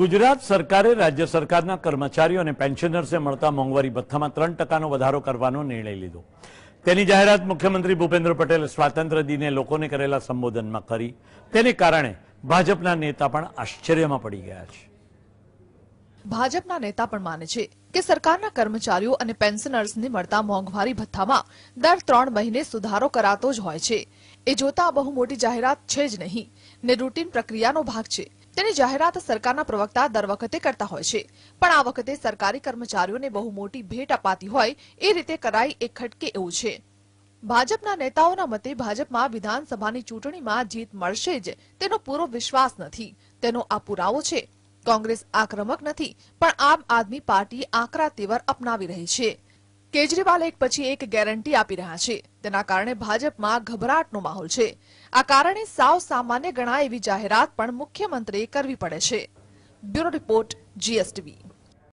ગુજરાત સરકારે રાજ્ય સરકારના કર્મચારીઓ અને પેન્શનર્સને મળતા મોંઘવારી ભથ્થામાં ત્રણ ટકાનો વધારો કરવાનો નિર્ણય લીધો તેની જાહેરાત મુખ્યમંત્રી ભૂપેન્દ્ર પટેલે સ્વાતંત્ર્ય દિને લોકોને કરેલા સંબોધનમાં કરી તેને કારણે ભાજપના નેતા પણ આશ્ચર્યમાં પડી ગયા છે ભાજપના નેતા પણ માને છે કે સરકારના કર્મચારીઓ અને પેન્શનર્સને મળતા મોંઘવારી ભથ્થામાં દર ત્રણ મહિને સુધારો કરાતો જ હોય છે એ જોતા બહુ મોટી જાહેરાત છે જ નહીં ને રૂટીન પ્રક્રિયાનો ભાગ છે તેની જાહેરાત સરકારના પ્રવક્તા દર વખતે કરતા હોય છે પણ આ વખતે સરકારી કર્મચારીઓને બહુ મોટી ભેટ અપાતી હોય એ રીતે કરાય એક ખટકે એવું છે ભાજપના નેતાઓના મતે ભાજપમાં વિધાનસભાની ચૂંટણીમાં જીત મળશે જ તેનો પૂરો વિશ્વાસ નથી તેનો આ પુરાવો છે કોંગ્રેસ આક્રમક નથી પણ આમ આદમી પાર્ટી આકરા તેવર અપનાવી રહી છે કેજરીવાલ એક પછી એક ગેરંટી આપી રહ્યા છે તેના કારણે ભાજપમાં ગભરાટનો માહોલ છે આ કારણે સાવ સામાન્ય ગણાય એવી જાહેરાત પણ મુખ્યમંત્રીએ કરવી પડે છે બ્યુરો રિપોર્ટ જીએસટીવી